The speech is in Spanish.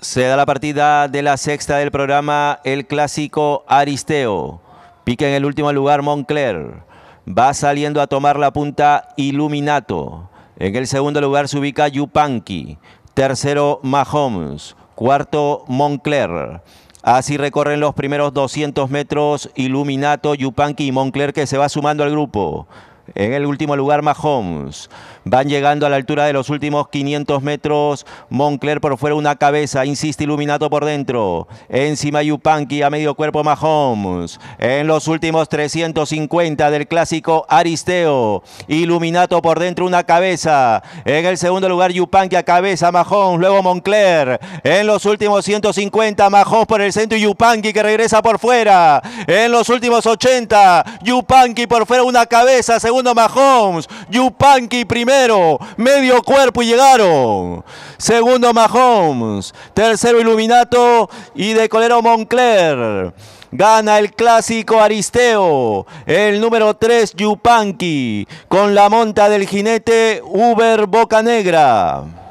Se da la partida de la sexta del programa, el clásico Aristeo. Pica en el último lugar Moncler. Va saliendo a tomar la punta Illuminato. En el segundo lugar se ubica Yupanqui. Tercero Mahomes. Cuarto Moncler. Así recorren los primeros 200 metros Illuminato, Yupanqui y Moncler que se va sumando al grupo. En el último lugar, Mahomes. Van llegando a la altura de los últimos 500 metros. Moncler por fuera una cabeza. Insiste Iluminato por dentro. Encima Yupanqui a medio cuerpo Mahomes. En los últimos 350 del clásico Aristeo. Iluminato por dentro una cabeza. En el segundo lugar Yupanqui a cabeza. Mahomes. Luego Moncler. En los últimos 150 Mahomes por el centro y Yupanqui que regresa por fuera. En los últimos 80 Yupanqui por fuera una cabeza segundo Mahomes. Yupanqui primero. Medio cuerpo y llegaron. Segundo Mahomes. Tercero Iluminato y de Colero Moncler. Gana el clásico Aristeo, el número 3 Yupanqui, con la monta del jinete Uber Boca Negra.